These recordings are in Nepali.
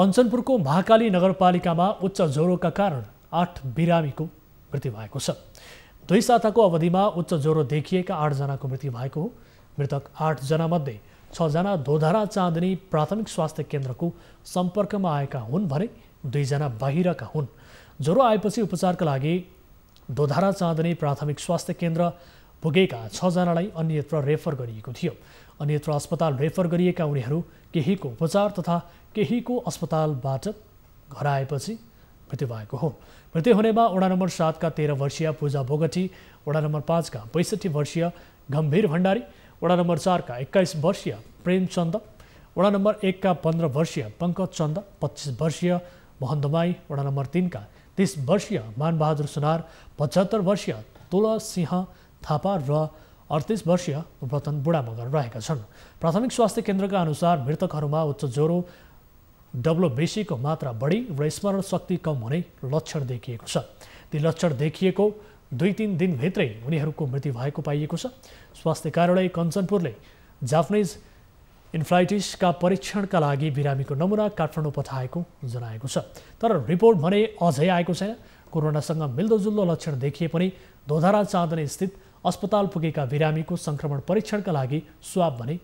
कञ्चनपुरको महाकाली नगरपालिकामा उच्च ज्वरोका कारण आठ बिरामीको मृत्यु भएको छ दुई साताको अवधिमा उच्च ज्वरो देखिएका आठजनाको मृत्यु भएको हो मृतक आठजनामध्ये छजना धोधरा चाँदनी प्राथमिक स्वास्थ्य केन्द्रको सम्पर्कमा आएका हुन् भने दुईजना बाहिरका हुन् ज्वरो आएपछि उपचारका लागि धोधरा चाँदनी प्राथमिक स्वास्थ्य केन्द्र पुगेका छजनालाई अन्यत्र रेफर गरिएको थियो अन्यत्र अस्पताल रेफर गरिएका उनीहरू केहीको उपचार तथा केहीको अस्पतालबाट घर आएपछि मृत्यु भएको हो मृत्यु हुनेमा वडा नम्बर सातका तेह्र वर्षीय पूजा बोगटी वडा नम्बर पाँचका पैँसठी वर्षीय गम्भीर भण्डारी वडा नम्बर चारका एक्काइस वर्षीय प्रेमचन्द वडा नम्बर एकका पन्ध्र वर्षीय पङ्कज चन्द पच्चिस वर्षीय मोहन दमाई वडा नम्बर तिनका तिस वर्षीय मानबहादुर सुनार पचहत्तर वर्षीय सिंह थापा र अडतिस वर्षीय व्रतन बुढा मगर रहेका छन् प्राथमिक स्वास्थ्य केन्द्रका अनुसार मृतकहरूमा उच्च ज्वरो बेसीको मात्रा बढी र स्मरण शक्ति कम हुने लक्षण देखिएको छ ती लक्षण देखिएको दुई तिन दिनभित्रै उनीहरूको मृत्यु भएको पाइएको छ स्वास्थ्य कार्यालय कञ्चनपुरले जापानिज इन्फ्लाइटिसका परीक्षणका लागि बिरामीको नमुना काठमाडौँ पठाएको जनाएको छ तर रिपोर्ट भने अझै आएको छैन कोरोनासँग मिल्दोजुल्दो लक्षण देखिए पनि दोधारा चाँदनी स्थित अस्पताल पुगेका बिरामीको सङ्क्रमण परीक्षणका लागि स्वाब भने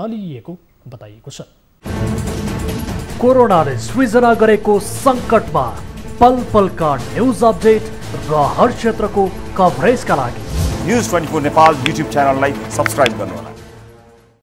नलिइएको बताइएको छ कोरोनाले सृजना गरेको सङ्कटमा पल पलका न्युज अपडेट र हर क्षेत्रको कभरेजका लागि news twenty four Nepal YouTube च्यानललाई सब्सक्राइब गर्नुहोला